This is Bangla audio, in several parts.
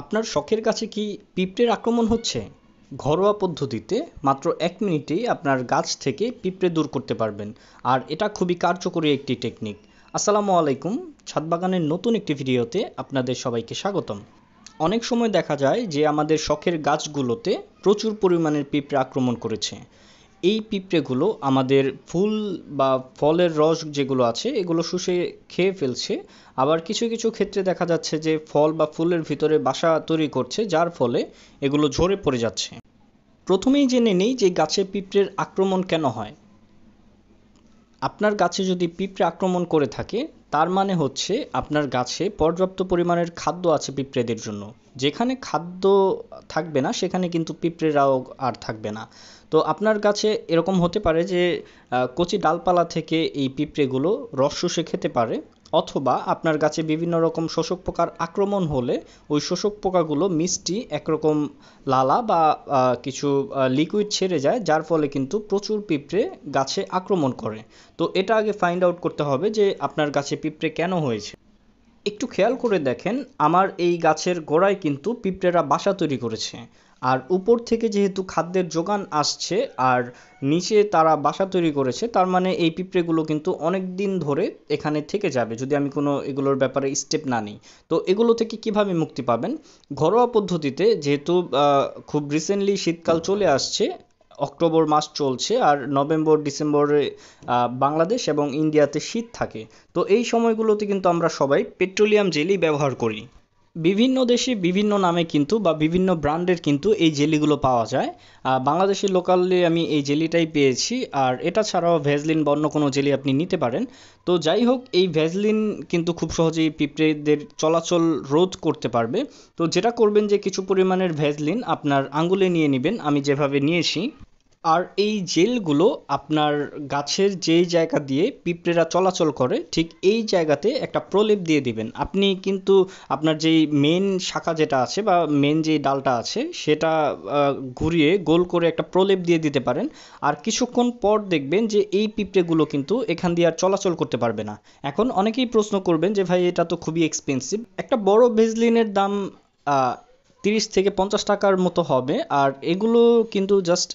আপনার শখের কাছে কি পিঁপড়ের আক্রমণ হচ্ছে ঘরোয়া পদ্ধতিতে মাত্র এক মিনিটেই আপনার গাছ থেকে পিঁপড়ে দূর করতে পারবেন আর এটা খুবই কার্যকরী একটি টেকনিক আসসালামু আলাইকুম ছাদ বাগানের নতুন একটি ভিডিওতে আপনাদের সবাইকে স্বাগতম অনেক সময় দেখা যায় যে আমাদের শখের গাছগুলোতে প্রচুর পরিমাণের পিঁপড়ে আক্রমণ করেছে এই পিঁপড়েগুলো আমাদের ফুল বা ফলের রস যেগুলো আছে এগুলো শুষে খেয়ে ফেলছে আবার কিছু কিছু ক্ষেত্রে দেখা যাচ্ছে যে ফল বা ফুলের ভিতরে বাসা তৈরি করছে যার ফলে এগুলো ঝরে পড়ে যাচ্ছে প্রথমেই জেনে নিই যে গাছে পিঁপড়ের আক্রমণ কেন হয় আপনার গাছে যদি পিঁপড়ে আক্রমণ করে থাকে তার মানে হচ্ছে আপনার গাছে পর্যাপ্ত পরিমাণের খাদ্য আছে পিঁপড়েদের জন্য যেখানে খাদ্য থাকবে না সেখানে কিন্তু পিঁপড়েরাও আর থাকবে না তো আপনার গাছে এরকম হতে পারে যে কচি ডালপালা থেকে এই পিঁপড়েগুলো রস শুষে খেতে পারে অথবা আপনার গাছে বিভিন্ন রকম শোষক পোকার আক্রমণ হলে ওই শোষক পোকাগুলো মিষ্টি একরকম লালা বা কিছু লিকুইড ছেড়ে যায় যার ফলে কিন্তু প্রচুর পিঁপড়ে গাছে আক্রমণ করে তো এটা আগে ফাইন্ড আউট করতে হবে যে আপনার গাছে পিঁপড়ে কেন হয়েছে একটু খেয়াল করে দেখেন আমার এই গাছের গোড়ায় কিন্তু পিঁপড়েরা বাসা তৈরি করেছে আর উপর থেকে যেহেতু খাদ্যের যোগান আসছে আর নিচে তারা বাসা তৈরি করেছে তার মানে এই পিঁপড়েগুলো কিন্তু অনেক দিন ধরে এখানে থেকে যাবে যদি আমি কোনো এগুলোর ব্যাপারে স্টেপ না নিই তো এগুলো থেকে কিভাবে মুক্তি পাবেন ঘরোয়া পদ্ধতিতে যেহেতু খুব রিসেন্টলি শীতকাল চলে আসছে অক্টোবর মাস চলছে আর নভেম্বর ডিসেম্বরে বাংলাদেশ এবং ইন্ডিয়াতে শীত থাকে তো এই সময়গুলোতে কিন্তু আমরা সবাই পেট্রোলিয়াম জেলি ব্যবহার করি বিভিন্ন দেশে বিভিন্ন নামে কিন্তু বা বিভিন্ন ব্র্যান্ডের কিন্তু এই জেলিগুলো পাওয়া যায় বাংলাদেশের লোকালি আমি এই জেলিটাই পেয়েছি আর এটা ছাড়াও ভ্যাজলিন বন্য কোনো জেলি আপনি নিতে পারেন তো যাই হোক এই ভ্যাজলিন কিন্তু খুব সহজেই পিঁপড়েদের চলাচল রোধ করতে পারবে তো যেটা করবেন যে কিছু পরিমাণের ভ্যাজলিন আপনার আঙ্গুলে নিয়ে নেবেন আমি যেভাবে নিয়েছি আর এই জেলগুলো আপনার গাছের যেই জায়গা দিয়ে পিঁপড়েরা চলাচল করে ঠিক এই জায়গাতে একটা প্রলেপ দিয়ে দিবেন আপনি কিন্তু আপনার যেই মেন শাখা যেটা আছে বা মেন যেই ডালটা আছে সেটা ঘুরিয়ে গোল করে একটা প্রলেপ দিয়ে দিতে পারেন আর কিছুক্ষণ পর দেখবেন যে এই পিঁপড়েগুলো কিন্তু এখান দিয়ে আর চলাচল করতে পারবে না এখন অনেকেই প্রশ্ন করবেন যে ভাই এটা তো খুবই এক্সপেন্সিভ একটা বড় ভেজলিনের দাম তিরিশ থেকে পঞ্চাশ টাকার মতো হবে আর এগুলো কিন্তু জাস্ট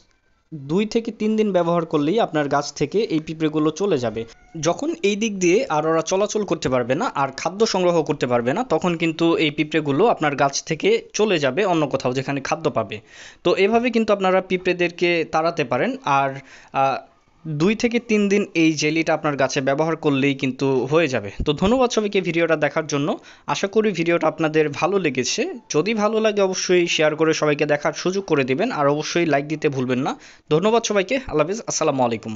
দুই থেকে তিন দিন ব্যবহার করলেই আপনার গাছ থেকে এই পিঁপড়েগুলো চলে যাবে যখন এই দিক দিয়ে আর ওরা চলাচল করতে পারবে না আর খাদ্য সংগ্রহ করতে পারবে না তখন কিন্তু এই পিঁপড়েগুলো আপনার গাছ থেকে চলে যাবে অন্য কোথাও যেখানে খাদ্য পাবে তো এভাবে কিন্তু আপনারা পিঁপড়েদেরকে তাড়াতে পারেন আর দুই থেকে তিন দিন এই জেলিটা আপনার গাছে ব্যবহার করলেই কিন্তু হয়ে যাবে তো ধন্যবাদ সবাইকে ভিডিওটা দেখার জন্য আশা করি ভিডিওটা আপনাদের ভালো লেগেছে যদি ভালো লাগে অবশ্যই শেয়ার করে সবাইকে দেখার সুযোগ করে দিবেন আর অবশ্যই লাইক দিতে ভুলবেন না ধন্যবাদ সবাইকে আল্লাহ হাফিজ আসসালামু আলাইকুম